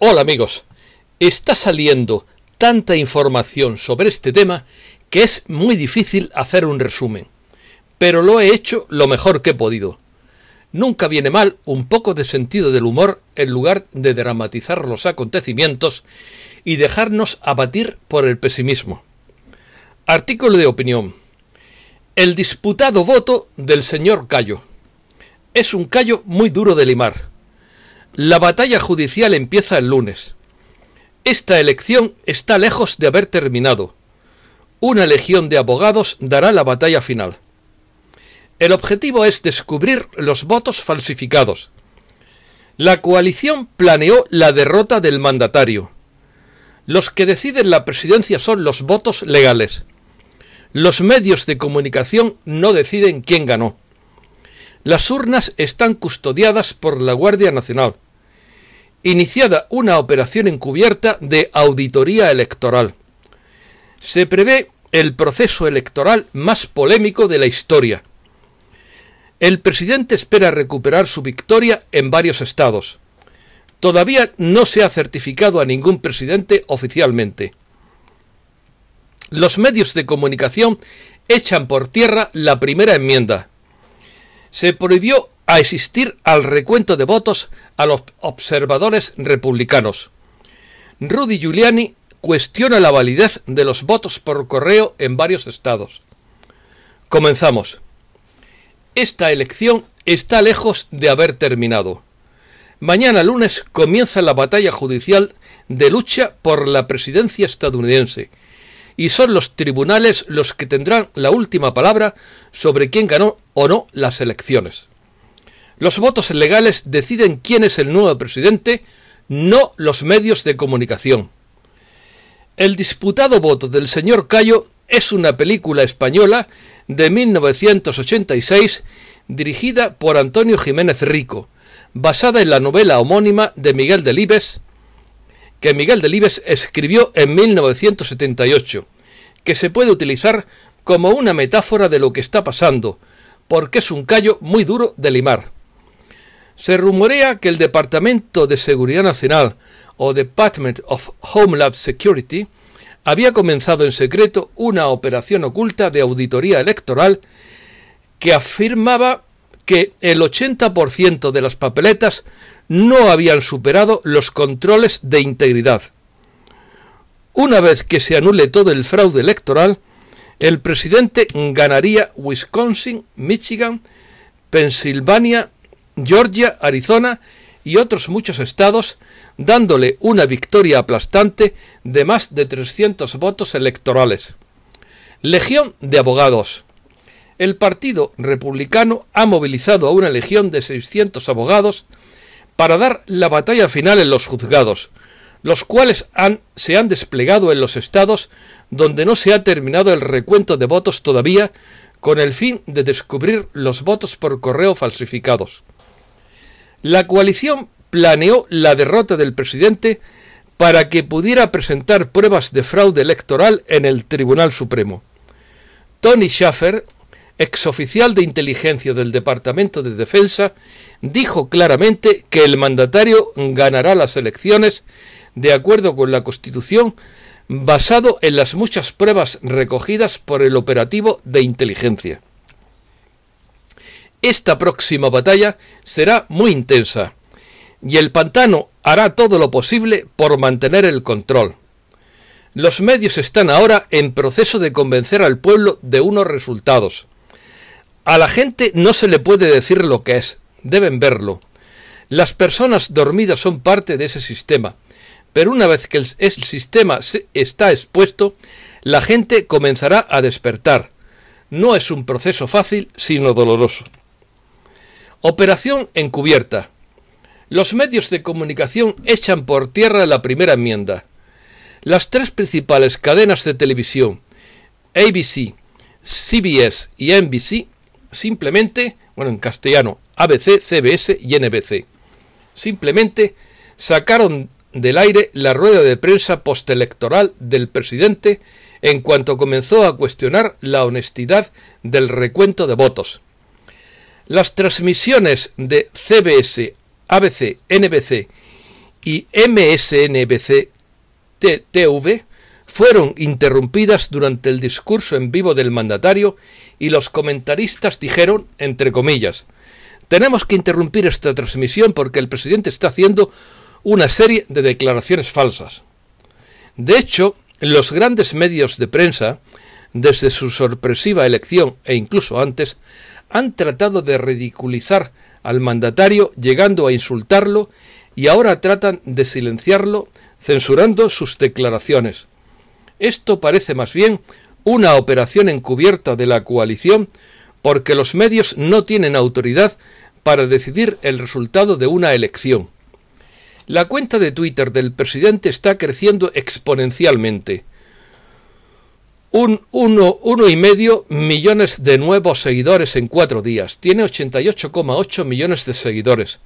Hola amigos, está saliendo tanta información sobre este tema que es muy difícil hacer un resumen, pero lo he hecho lo mejor que he podido. Nunca viene mal un poco de sentido del humor en lugar de dramatizar los acontecimientos y dejarnos abatir por el pesimismo. Artículo de opinión. El disputado voto del señor Callo. Es un callo muy duro de limar la batalla judicial empieza el lunes. Esta elección está lejos de haber terminado. Una legión de abogados dará la batalla final. El objetivo es descubrir los votos falsificados. La coalición planeó la derrota del mandatario. Los que deciden la presidencia son los votos legales. Los medios de comunicación no deciden quién ganó. Las urnas están custodiadas por la Guardia Nacional iniciada una operación encubierta de auditoría electoral. Se prevé el proceso electoral más polémico de la historia. El presidente espera recuperar su victoria en varios estados. Todavía no se ha certificado a ningún presidente oficialmente. Los medios de comunicación echan por tierra la primera enmienda. Se prohibió a asistir al recuento de votos a los observadores republicanos. Rudy Giuliani cuestiona la validez de los votos por correo en varios estados. Comenzamos. Esta elección está lejos de haber terminado. Mañana lunes comienza la batalla judicial de lucha por la presidencia estadounidense, y son los tribunales los que tendrán la última palabra sobre quién ganó o no las elecciones. Los votos legales deciden quién es el nuevo presidente, no los medios de comunicación. El disputado voto del señor Cayo es una película española de 1986 dirigida por Antonio Jiménez Rico, basada en la novela homónima de Miguel Delibes, que Miguel Delibes escribió en 1978, que se puede utilizar como una metáfora de lo que está pasando, porque es un callo muy duro de limar. Se rumorea que el Departamento de Seguridad Nacional o Department of Homeland Security había comenzado en secreto una operación oculta de auditoría electoral que afirmaba que el 80% de las papeletas no habían superado los controles de integridad. Una vez que se anule todo el fraude electoral, el presidente ganaría Wisconsin, Michigan, Pensilvania Georgia, Arizona y otros muchos estados, dándole una victoria aplastante de más de 300 votos electorales. Legión de abogados. El Partido Republicano ha movilizado a una legión de 600 abogados para dar la batalla final en los juzgados, los cuales se han desplegado en los estados donde no se ha terminado el recuento de votos todavía, con el fin de descubrir los votos por correo falsificados. La coalición planeó la derrota del presidente para que pudiera presentar pruebas de fraude electoral en el Tribunal Supremo. Tony Schaffer, exoficial de inteligencia del Departamento de Defensa, dijo claramente que el mandatario ganará las elecciones de acuerdo con la Constitución basado en las muchas pruebas recogidas por el operativo de inteligencia. Esta próxima batalla será muy intensa y el pantano hará todo lo posible por mantener el control. Los medios están ahora en proceso de convencer al pueblo de unos resultados. A la gente no se le puede decir lo que es, deben verlo. Las personas dormidas son parte de ese sistema, pero una vez que el, sistema está expuesto, la gente comenzará a despertar. No es un proceso fácil, sino doloroso. Operación encubierta. Los medios de comunicación echan por tierra la primera enmienda. Las tres principales cadenas de televisión, ABC, CBS y NBC, simplemente, bueno, en castellano, ABC, CBS y NBC, simplemente sacaron del aire la rueda de prensa postelectoral del presidente en cuanto comenzó a cuestionar la honestidad del recuento de votos. Las transmisiones de CBS, ABC, NBC y MSNBC TV fueron interrumpidas durante el discurso en vivo del mandatario y los comentaristas dijeron, entre comillas, tenemos que interrumpir esta transmisión porque el presidente está haciendo una serie de declaraciones falsas. De hecho, los grandes medios de prensa, desde su sorpresiva elección e incluso antes, han tratado de ridiculizar al mandatario llegando a insultarlo y ahora tratan de silenciarlo censurando sus declaraciones. Esto parece más bien una operación encubierta de la coalición porque los medios no tienen autoridad para decidir el resultado de una elección. La cuenta de Twitter del presidente está creciendo exponencialmente un 1,5 uno millones de nuevos seguidores en cuatro días. Tiene 88,8 millones de seguidores.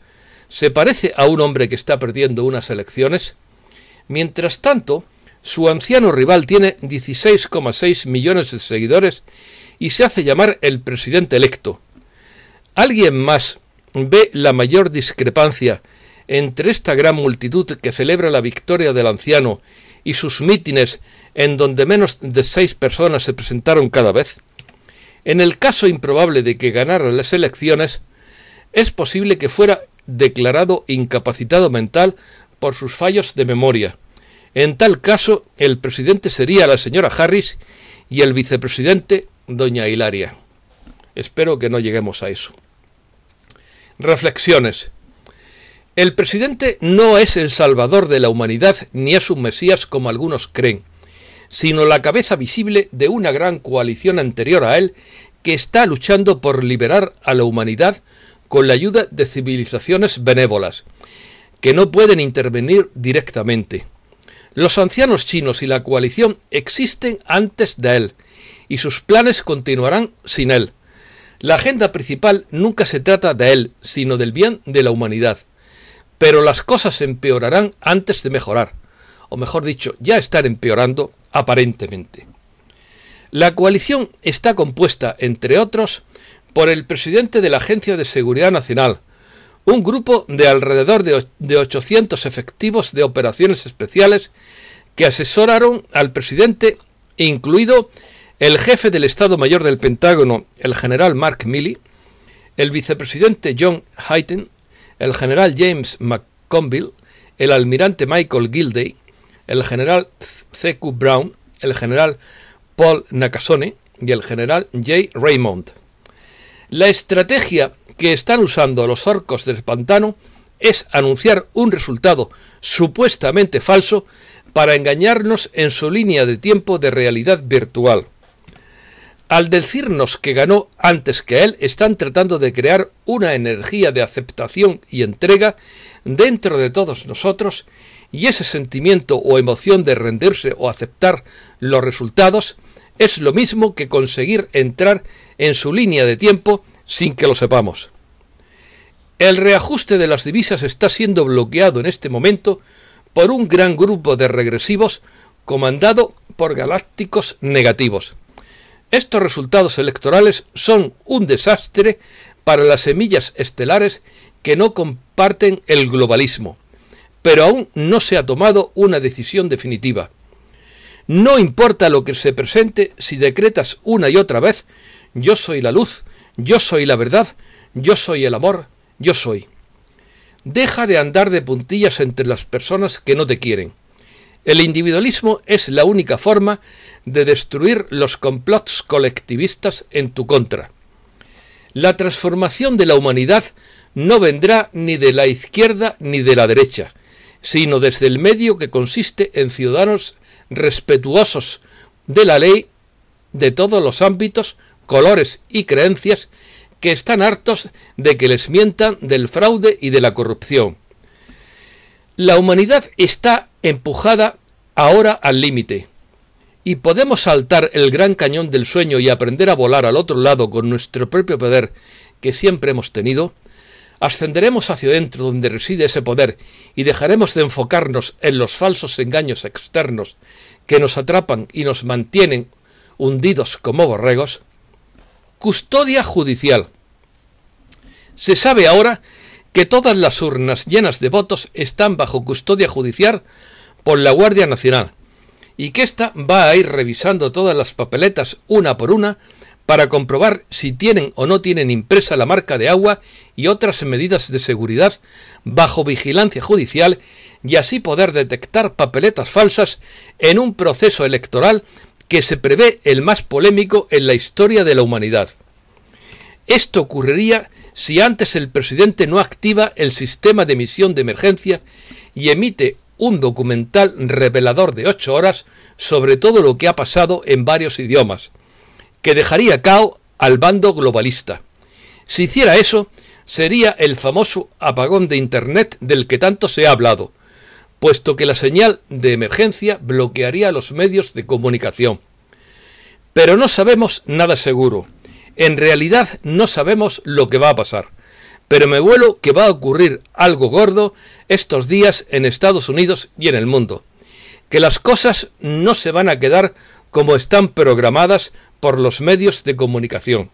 ¿Se parece a un hombre que está perdiendo unas elecciones? Mientras tanto, su anciano rival tiene 16,6 millones de seguidores y se hace llamar el presidente electo. ¿Alguien más ve la mayor discrepancia entre esta gran multitud que celebra la victoria del anciano y sus mítines en donde menos de seis personas se presentaron cada vez, en el caso improbable de que ganara las elecciones, es posible que fuera declarado incapacitado mental por sus fallos de memoria. En tal caso, el presidente sería la señora Harris y el vicepresidente doña Hilaria. Espero que no lleguemos a eso. Reflexiones. El presidente no es el salvador de la humanidad ni es un mesías como algunos creen, sino la cabeza visible de una gran coalición anterior a él que está luchando por liberar a la humanidad con la ayuda de civilizaciones benévolas, que no pueden intervenir directamente. Los ancianos chinos y la coalición existen antes de él, y sus planes continuarán sin él. La agenda principal nunca se trata de él, sino del bien de la humanidad pero las cosas empeorarán antes de mejorar, o mejor dicho, ya están empeorando aparentemente. La coalición está compuesta, entre otros, por el presidente de la Agencia de Seguridad Nacional, un grupo de alrededor de 800 efectivos de operaciones especiales que asesoraron al presidente, incluido el jefe del Estado Mayor del Pentágono, el general Mark Milley, el vicepresidente John Hayden, el general James McConville, el almirante Michael Gilday, el general C.Q. Brown, el general Paul Nakasone y el general J. Raymond. La estrategia que están usando los orcos del pantano es anunciar un resultado supuestamente falso para engañarnos en su línea de tiempo de realidad virtual. Al decirnos que ganó antes que él, están tratando de crear una energía de aceptación y entrega dentro de todos nosotros y ese sentimiento o emoción de rendirse o aceptar los resultados es lo mismo que conseguir entrar en su línea de tiempo sin que lo sepamos. El reajuste de las divisas está siendo bloqueado en este momento por un gran grupo de regresivos comandado por galácticos negativos. Estos resultados electorales son un desastre para las semillas estelares que no comparten el globalismo, pero aún no se ha tomado una decisión definitiva. No importa lo que se presente, si decretas una y otra vez, yo soy la luz, yo soy la verdad, yo soy el amor, yo soy. Deja de andar de puntillas entre las personas que no te quieren. El individualismo es la única forma de destruir los complots colectivistas en tu contra. La transformación de la humanidad no vendrá ni de la izquierda ni de la derecha, sino desde el medio que consiste en ciudadanos respetuosos de la ley de todos los ámbitos, colores y creencias que están hartos de que les mientan del fraude y de la corrupción. La humanidad está empujada ahora al límite y podemos saltar el gran cañón del sueño y aprender a volar al otro lado con nuestro propio poder que siempre hemos tenido, ascenderemos hacia dentro donde reside ese poder y dejaremos de enfocarnos en los falsos engaños externos que nos atrapan y nos mantienen hundidos como borregos. Custodia judicial. Se sabe ahora que todas las urnas llenas de votos están bajo custodia judicial por la Guardia Nacional y que ésta va a ir revisando todas las papeletas una por una para comprobar si tienen o no tienen impresa la marca de agua y otras medidas de seguridad bajo vigilancia judicial y así poder detectar papeletas falsas en un proceso electoral que se prevé el más polémico en la historia de la humanidad. Esto ocurriría si antes el presidente no activa el sistema de emisión de emergencia y emite un documental revelador de ocho horas sobre todo lo que ha pasado en varios idiomas, que dejaría cao al bando globalista. Si hiciera eso, sería el famoso apagón de Internet del que tanto se ha hablado, puesto que la señal de emergencia bloquearía los medios de comunicación. Pero no sabemos nada seguro en realidad no sabemos lo que va a pasar, pero me vuelo que va a ocurrir algo gordo estos días en Estados Unidos y en el mundo. Que las cosas no se van a quedar como están programadas por los medios de comunicación.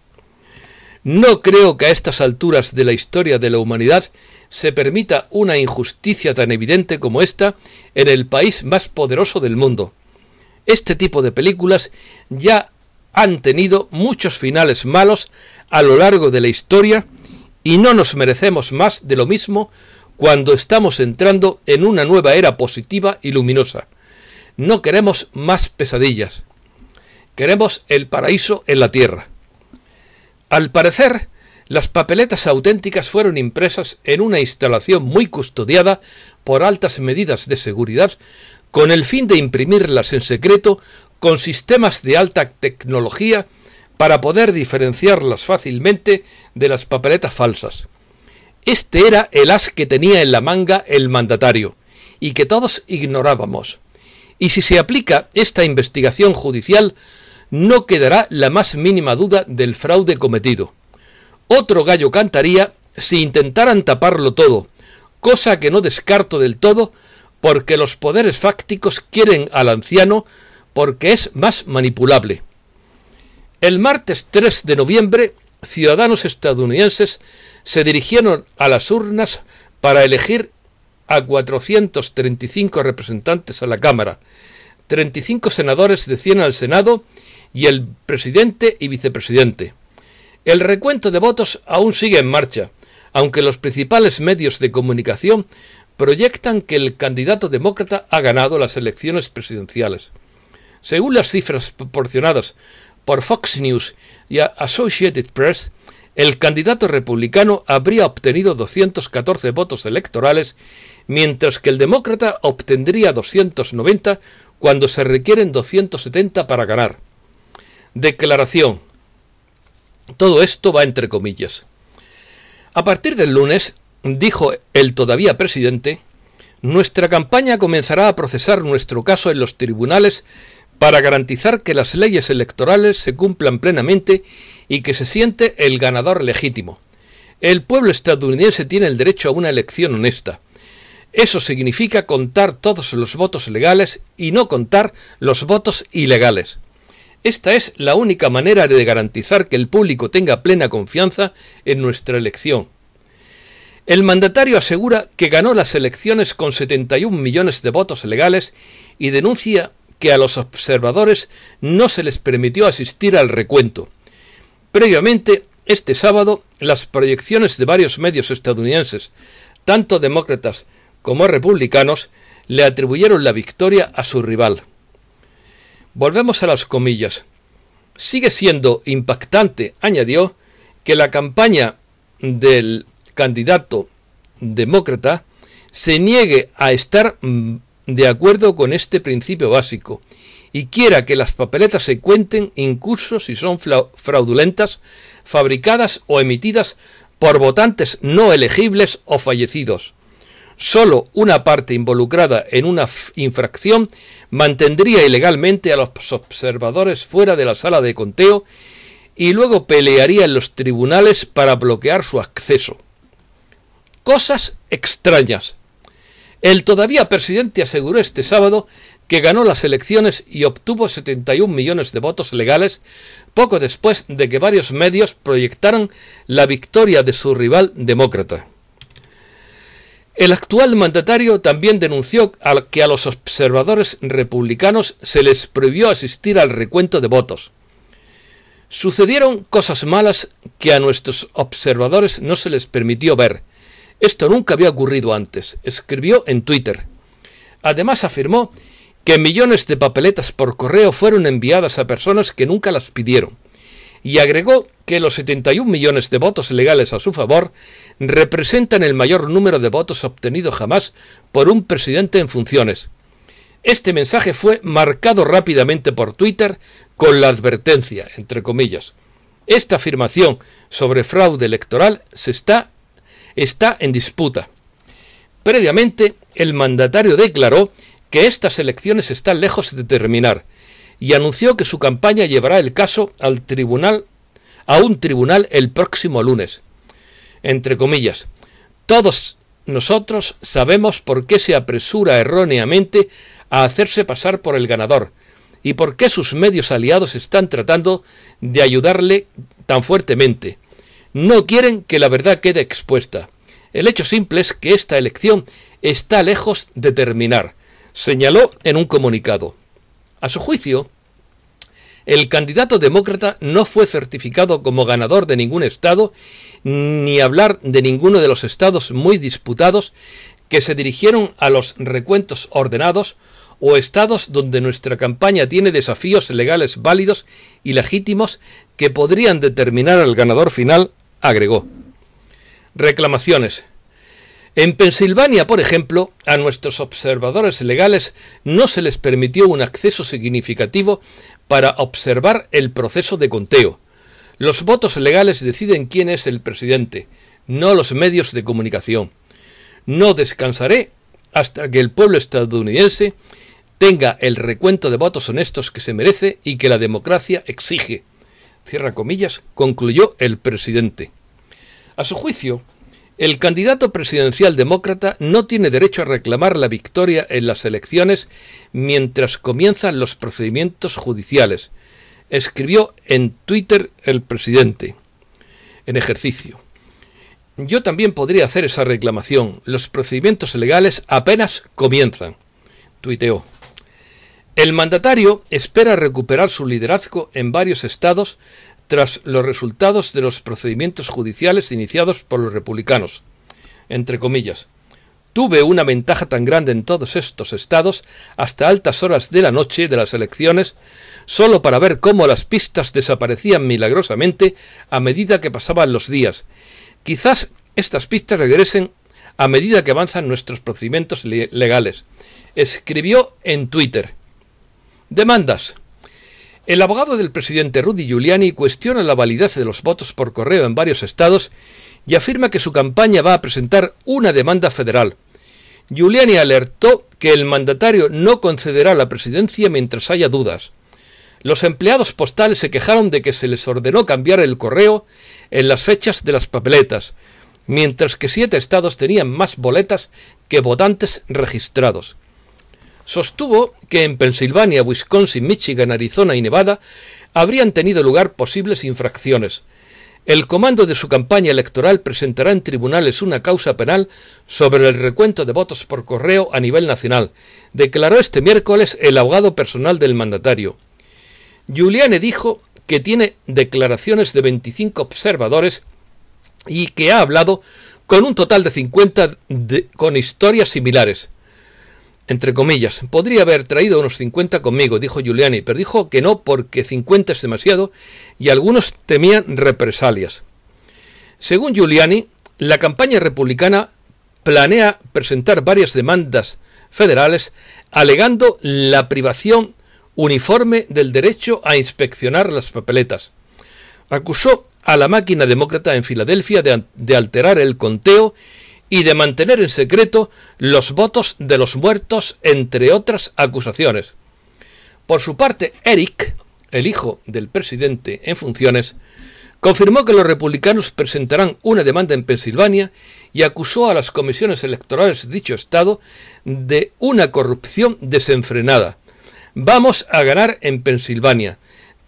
No creo que a estas alturas de la historia de la humanidad se permita una injusticia tan evidente como esta en el país más poderoso del mundo. Este tipo de películas ya han tenido muchos finales malos a lo largo de la historia y no nos merecemos más de lo mismo cuando estamos entrando en una nueva era positiva y luminosa. No queremos más pesadillas. Queremos el paraíso en la tierra. Al parecer, las papeletas auténticas fueron impresas en una instalación muy custodiada por altas medidas de seguridad con el fin de imprimirlas en secreto con sistemas de alta tecnología para poder diferenciarlas fácilmente de las papeletas falsas. Este era el as que tenía en la manga el mandatario, y que todos ignorábamos. Y si se aplica esta investigación judicial, no quedará la más mínima duda del fraude cometido. Otro gallo cantaría si intentaran taparlo todo, cosa que no descarto del todo, porque los poderes fácticos quieren al anciano porque es más manipulable. El martes 3 de noviembre, ciudadanos estadounidenses se dirigieron a las urnas para elegir a 435 representantes a la Cámara, 35 senadores de 100 al Senado y el presidente y vicepresidente. El recuento de votos aún sigue en marcha, aunque los principales medios de comunicación proyectan que el candidato demócrata ha ganado las elecciones presidenciales. Según las cifras proporcionadas por Fox News y Associated Press, el candidato republicano habría obtenido 214 votos electorales, mientras que el demócrata obtendría 290 cuando se requieren 270 para ganar. Declaración. Todo esto va entre comillas. A partir del lunes, dijo el todavía presidente, nuestra campaña comenzará a procesar nuestro caso en los tribunales para garantizar que las leyes electorales se cumplan plenamente y que se siente el ganador legítimo. El pueblo estadounidense tiene el derecho a una elección honesta. Eso significa contar todos los votos legales y no contar los votos ilegales. Esta es la única manera de garantizar que el público tenga plena confianza en nuestra elección. El mandatario asegura que ganó las elecciones con 71 millones de votos legales y denuncia a los observadores no se les permitió asistir al recuento. Previamente, este sábado, las proyecciones de varios medios estadounidenses, tanto demócratas como republicanos, le atribuyeron la victoria a su rival. Volvemos a las comillas. Sigue siendo impactante, añadió, que la campaña del candidato demócrata se niegue a estar mm, de acuerdo con este principio básico y quiera que las papeletas se cuenten incluso si son fraudulentas, fabricadas o emitidas por votantes no elegibles o fallecidos. Solo una parte involucrada en una infracción mantendría ilegalmente a los observadores fuera de la sala de conteo y luego pelearía en los tribunales para bloquear su acceso. Cosas extrañas, el todavía presidente aseguró este sábado que ganó las elecciones y obtuvo 71 millones de votos legales poco después de que varios medios proyectaran la victoria de su rival demócrata. El actual mandatario también denunció que a los observadores republicanos se les prohibió asistir al recuento de votos. Sucedieron cosas malas que a nuestros observadores no se les permitió ver, esto nunca había ocurrido antes, escribió en Twitter. Además afirmó que millones de papeletas por correo fueron enviadas a personas que nunca las pidieron, y agregó que los 71 millones de votos legales a su favor representan el mayor número de votos obtenido jamás por un presidente en funciones. Este mensaje fue marcado rápidamente por Twitter con la advertencia, entre comillas. Esta afirmación sobre fraude electoral se está está en disputa. Previamente, el mandatario declaró que estas elecciones están lejos de terminar y anunció que su campaña llevará el caso al tribunal a un tribunal el próximo lunes. Entre comillas, todos nosotros sabemos por qué se apresura erróneamente a hacerse pasar por el ganador y por qué sus medios aliados están tratando de ayudarle tan fuertemente. No quieren que la verdad quede expuesta. El hecho simple es que esta elección está lejos de terminar, señaló en un comunicado. A su juicio, el candidato demócrata no fue certificado como ganador de ningún estado, ni hablar de ninguno de los estados muy disputados que se dirigieron a los recuentos ordenados o estados donde nuestra campaña tiene desafíos legales válidos y legítimos que podrían determinar al ganador final agregó. Reclamaciones. En Pensilvania, por ejemplo, a nuestros observadores legales no se les permitió un acceso significativo para observar el proceso de conteo. Los votos legales deciden quién es el presidente, no los medios de comunicación. No descansaré hasta que el pueblo estadounidense tenga el recuento de votos honestos que se merece y que la democracia exige. Cierra comillas, concluyó el presidente. A su juicio, el candidato presidencial demócrata no tiene derecho a reclamar la victoria en las elecciones mientras comienzan los procedimientos judiciales, escribió en Twitter el presidente, en ejercicio. Yo también podría hacer esa reclamación. Los procedimientos legales apenas comienzan, tuiteó. El mandatario espera recuperar su liderazgo en varios estados tras los resultados de los procedimientos judiciales iniciados por los republicanos. Entre comillas, tuve una ventaja tan grande en todos estos estados hasta altas horas de la noche de las elecciones, solo para ver cómo las pistas desaparecían milagrosamente a medida que pasaban los días. Quizás estas pistas regresen a medida que avanzan nuestros procedimientos legales. Escribió en Twitter. Demandas. El abogado del presidente Rudy Giuliani cuestiona la validez de los votos por correo en varios estados y afirma que su campaña va a presentar una demanda federal. Giuliani alertó que el mandatario no concederá la presidencia mientras haya dudas. Los empleados postales se quejaron de que se les ordenó cambiar el correo en las fechas de las papeletas, mientras que siete estados tenían más boletas que votantes registrados. Sostuvo que en Pensilvania, Wisconsin, Michigan, Arizona y Nevada habrían tenido lugar posibles infracciones. El comando de su campaña electoral presentará en tribunales una causa penal sobre el recuento de votos por correo a nivel nacional, declaró este miércoles el abogado personal del mandatario. Giuliani dijo que tiene declaraciones de 25 observadores y que ha hablado con un total de 50 con historias similares entre comillas, podría haber traído unos 50 conmigo, dijo Giuliani, pero dijo que no porque 50 es demasiado y algunos temían represalias. Según Giuliani, la campaña republicana planea presentar varias demandas federales alegando la privación uniforme del derecho a inspeccionar las papeletas. Acusó a la máquina demócrata en Filadelfia de, de alterar el conteo y de mantener en secreto los votos de los muertos, entre otras acusaciones. Por su parte, Eric, el hijo del presidente en funciones, confirmó que los republicanos presentarán una demanda en Pensilvania y acusó a las comisiones electorales de dicho estado de una corrupción desenfrenada. Vamos a ganar en Pensilvania,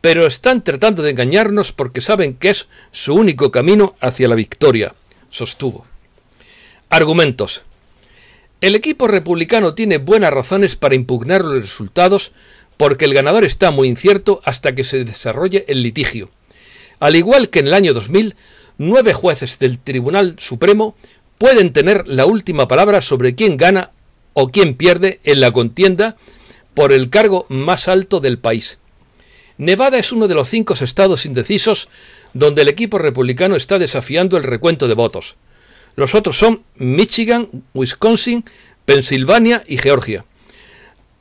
pero están tratando de engañarnos porque saben que es su único camino hacia la victoria, sostuvo. Argumentos. El equipo republicano tiene buenas razones para impugnar los resultados porque el ganador está muy incierto hasta que se desarrolle el litigio. Al igual que en el año 2000, nueve jueces del Tribunal Supremo pueden tener la última palabra sobre quién gana o quién pierde en la contienda por el cargo más alto del país. Nevada es uno de los cinco estados indecisos donde el equipo republicano está desafiando el recuento de votos. Los otros son Michigan, Wisconsin, Pensilvania y Georgia.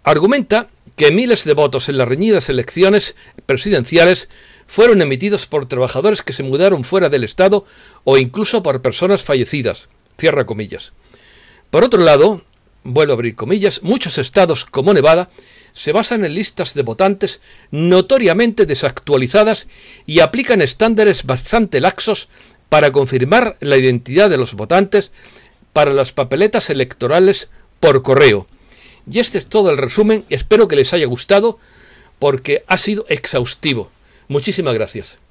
Argumenta que miles de votos en las reñidas elecciones presidenciales fueron emitidos por trabajadores que se mudaron fuera del Estado o incluso por personas fallecidas. Cierra comillas. Por otro lado, vuelvo a abrir comillas, muchos estados como Nevada se basan en listas de votantes notoriamente desactualizadas y aplican estándares bastante laxos para confirmar la identidad de los votantes para las papeletas electorales por correo. Y este es todo el resumen, espero que les haya gustado porque ha sido exhaustivo. Muchísimas gracias.